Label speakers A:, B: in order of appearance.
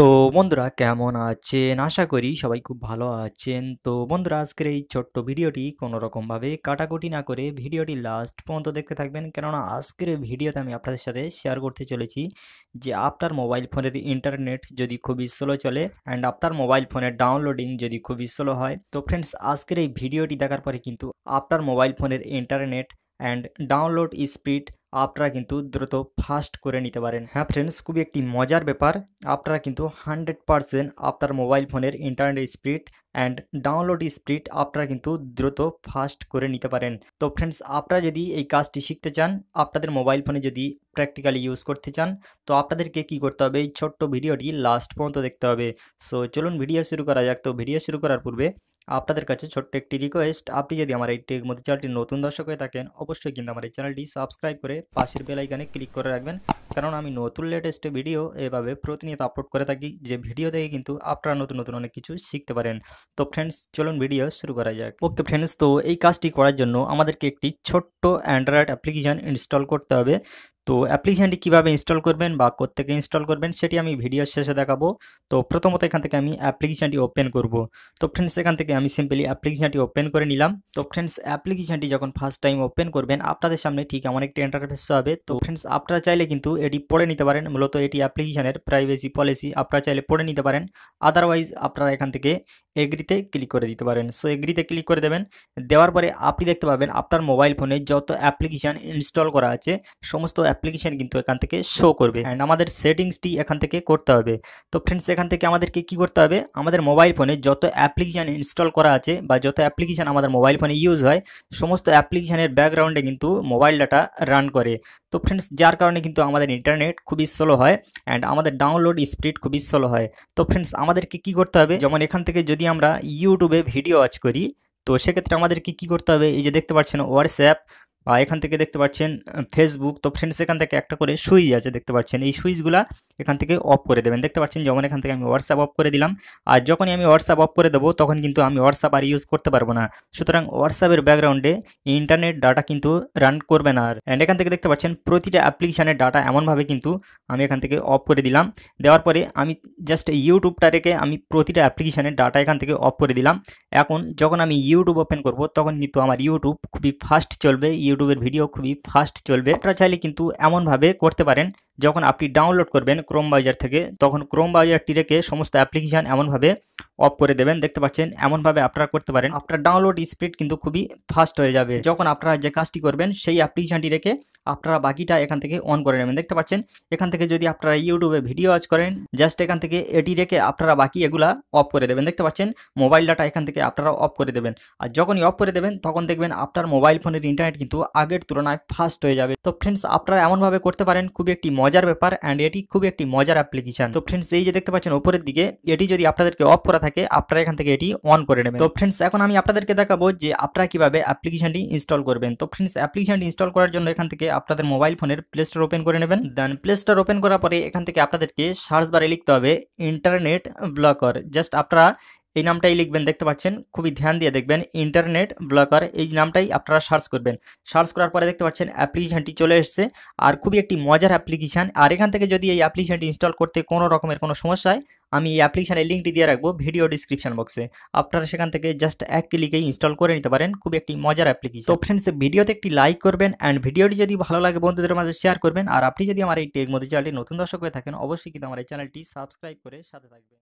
A: তো বন্ধুরা কেমন আছেন আশা করি সবাই খুব ভালো আছেন তো বন্ধুরা আজকের এই ছোট্ট ভিডিওটি কোনো রকমভাবে কাটাকুটি না করে ভিডিওটি লাস্ট পর্যন্ত দেখতে থাকবেন কেননা আজকের ভিডিওতে আমি আপনাদের সাথে শেয়ার করতে চলেছি যে আপনার মোবাইল ফোনের ইন্টারনেট যদি খুবই স্লো চলে অ্যান্ড আপনার মোবাইল ফোনের ডাউনলোডিং যদি খুবই স্লো হয় তো ফ্রেন্ডস আজকের এই ভিডিওটি দেখার পরে কিন্তু আপনার মোবাইল ফোনের ইন্টারনেট অ্যান্ড ডাউনলোড স্পিড আপনারা কিন্তু দ্রুত ফাস্ট করে নিতে পারেন হ্যাঁ ফ্রেন্ডস খুবই একটি মজার ব্যাপার আপনারা কিন্তু হান্ড্রেড পারসেন্ট আপনার মোবাইল ফোনের internet speed and download speed আপনারা কিন্তু দ্রুত ফাস্ট করে নিতে পারেন তো ফ্রেন্ডস আপনারা যদি এই কাজটি শিখতে চান আপনাদের মোবাইল ফোনে যদি প্র্যাকটিক্যালি ইউজ করতে চান তো আপনাদেরকে কি করতে হবে এই ছোট্ট ভিডিওটি লাস্ট পর্যন্ত দেখতে হবে সো চলুন ভিডিও শুরু করা যাক তো ভিডিও শুরু করার পূর্বে আপনাদের কাছে ছোট্ট একটি রিকোয়েস্ট আপনি যদি আমার এই টেক মধ্যে চ্যানেলটি নতুন দর্শক হয়ে থাকেন অবশ্যই কিন্তু আমার এই চ্যানেলটি সাবস্ক্রাইব করে পাশের বেলাইকানে ক্লিক করে রাখবেন কারণ আমি নতুন লেটেস্ট ভিডিও এভাবে প্রতিনিয়ত আপলোড করে থাকি যে ভিডিও দেখে কিন্তু আপনারা নতুন নতুন অনেক কিছু শিখতে পারেন তো ফ্রেন্ডস চলুন ভিডিও শুরু করা যাক ওকে ফ্রেন্ডস তো এই কাজটি করার জন্য আমাদেরকে একটি ছোট্ট অ্যান্ড্রয়েড অ্যাপ্লিকেশান ইনস্টল করতে হবে তো অ্যাপ্লিকেশানটি কীভাবে ইনস্টল করবেন বা কোথেকে ইনস্টল করবেন সেটি আমি ভিডিওর শেষে দেখাবো তো প্রথমত এখান থেকে আমি অ্যাপ্লিকেশানটি ওপেন করব তো ফ্রেন্ডস এখান থেকে আমি সিম্পলি অ্যাপ্লিকেশানটি ওপেন করে নিলাম তো ফ্রেন্ডস অ্যাপ্লিকেশানটি যখন ফার্স্ট টাইম ওপেন করবেন আপনাদের সামনে ঠিক এমন একটি এন্টারফেস হবে তো ফ্রেন্ডস আপনারা চাইলে কিন্তু এটি পড়ে নিতে পারেন মূলত এটি অ্যাপ্লিকেশানের প্রাইভেসি পলিসি আপনারা চাইলে পড়ে নিতে পারেন আদারওয়াইজ আপনারা এখান থেকে এগ্রিতে ক্লিক করে দিতে পারেন সো এগ্রিতে ক্লিক করে দেবেন দেওয়ার পরে আপনি দেখতে পাবেন আপনার মোবাইল ফোনে যত অ্যাপ্লিকেশান ইনস্টল করা আছে সমস্ত অ্যাপ্লিকেশান কিন্তু এখান থেকে শো করবে অ্যান্ড আমাদের সেটিংসটি এখান থেকে করতে হবে তো ফ্রেন্ডস এখান থেকে আমাদেরকে কি করতে হবে আমাদের মোবাইল ফোনে যত অ্যাপ্লিকেশান ইনস্টল করা আছে বা যত অ্যাপ্লিকেশান আমাদের মোবাইল ফোনে ইউজ হয় সমস্ত অ্যাপ্লিকেশানের ব্যাকগ্রাউন্ডে কিন্তু মোবাইল ডাটা রান করে তো ফ্রেন্ডস যার কারণে কিন্তু আমাদের ইন্টারনেট খুবই স্লো হয় অ্যান্ড আমাদের ডাউনলোড স্পিড খুবই স্লো হয় তো ফ্রেন্ডস আমাদেরকে কি করতে হবে যেমন এখান থেকে যদি আমরা ইউটিউবে ভিডিও ওয়াচ করি তো সেক্ষেত্রে আমাদেরকে কী করতে হবে এই যে দেখতে পাচ্ছেন হোয়াটসঅ্যাপ বা এখান থেকে দেখতে পাচ্ছেন ফেসবুক তো ফ্রেন্ডস এখান থেকে একটা করে সুইচ আছে দেখতে পাচ্ছেন এই সুইচগুলা এখান থেকে অফ করে দেবেন দেখতে পাচ্ছেন যেমন এখান থেকে আমি হোয়াটসঅ্যাপ অফ করে দিলাম আর যখনই আমি হোয়াটসঅ্যাপ অফ করে দেবো তখন কিন্তু আমি হোয়াটসঅ্যাপ আর ইউজ করতে পারবো না সুতরাং হোয়াটসঅ্যাপের ব্যাকগ্রাউন্ডে ইন্টারনেট ডাটা কিন্তু রান করবে না আর অ্যান্ড এখান থেকে দেখতে পাচ্ছেন প্রতিটা অ্যাপ্লিকেশানের ডাটা এমনভাবে কিন্তু আমি এখান থেকে অফ করে দিলাম দেওয়ার পরে আমি জাস্ট ইউটিউবটা রেখে আমি প্রতিটা অ্যাপ্লিকেশানের ডাটা এখান থেকে অফ করে দিলাম এখন যখন আমি ইউটিউব ওপেন করব তখন কিন্তু আমার ইউটিউব খুবই ফাস্ট চলবে ইউটিউব ইউটিউবের ভিডিও খুবই ফাস্ট চলবে আপনারা চাইলে কিন্তু এমনভাবে করতে পারেন যখন আপনি ডাউনলোড করবেন ক্রোম ব্রাউজার থেকে তখন ক্রোম ব্রাউজারটি রেখে সমস্ত অ্যাপ্লিকেশান এমনভাবে অফ করে দেবেন দেখতে পাচ্ছেন এমনভাবে আপনারা করতে পারেন আপনার ডাউনলোড স্পিড কিন্তু খুবই ফাস্ট হয়ে যাবে যখন আপনারা যে কাজটি করবেন সেই অ্যাপ্লিকেশানটি রেখে আপনারা বাকিটা এখান থেকে অন করে নেবেন দেখতে পাচ্ছেন এখান থেকে যদি আপনারা ইউটিউবে ভিডিও ওয়াচ করেন জাস্ট এখান থেকে এটি রেখে আপনারা বাকি এগুলা অফ করে দেবেন দেখতে পাচ্ছেন মোবাইল ডাটা এখান থেকে আপনারা অফ করে দেবেন আর যখনই অফ করে দেবেন তখন দেখবেন আপনার মোবাইল ফোনের ইন্টারনেট কিন্তু আগের তুলনায় ফাস্ট হয়ে যাবে তো ফ্রেন্ডস আপনারা এমনভাবে করতে পারেন খুবই একটি মজার ব্যাপার অ্যান্ড এটি খুব একটি মজার অ্যাপ্লিকেশন তো ফ্রেন্ডস এই যে দেখতে পাচ্ছেন ওপরের দিকে এটি যদি আপনাদেরকে অফ করা থাকে আপনারা এখান থেকে এটি অন করে নেবেন তো ফ্রেন্ডস এখন আমি আপনাদেরকে দেখাবো যে আপনারা কিভাবে অ্যাপ্লিকেশনটি ইনস্টল করবেন তো ফ্রেন্ডস অ্যাপ্লিকেশনটি ইনস্টল করার জন্য এখান থেকে আপনাদের মোবাইল ফোনের প্লে স্টোর ওপেন করে নেবেন দেন প্লে স্টোর ওপেন করার পরে এখান থেকে আপনাদেরকে সার্চ বারে লিখতে হবে ইন্টারনেট ব্লকার জাস্ট আপনারা এই নামটাই লিখবেন দেখতে পাচ্ছেন খুবই ধ্যান দিয়ে দেখবেন ইন্টারনেট ব্লকার এই নামটাই আপনারা সার্চ করবেন সার্চ করার পরে দেখতে পাচ্ছেন অ্যাপ্লিকেশানটি চলে এসছে আর খুবই একটি মজার অ্যাপ্লিকেশান আর এখান থেকে যদি এই অ্যাপ্লিকেশানটি ইনস্টল করতে কোনো রকমের কোনো সমস্যায় আমি এই অ্যাপ্লিকেশানের লিঙ্কটি দিয়ে রাখবো ভিডিও ডিসক্রিপশন বক্সে আপনারা সেখান থেকে জাস্ট এক ক্লিকেই ইনস্টল করে নিতে পারেন খুব একটি মজার অ্যাপ্লিকেশন তো ফ্রেন্ডস ভিডিওতে একটি লাইক করবেন অ্যান্ড ভিডিওটি যদি ভালো লাগে বন্ধুদের মাঝে শেয়ার করবেন আর আপনি যদি আমার এই টেক মধ্যে চ্যানেলটি নতুন দর্শক হয়ে থাকেন অবশ্যই কিন্তু আমার এই চ্যানেলটি সাবস্ক্রাইব করে সাথে থাকবেন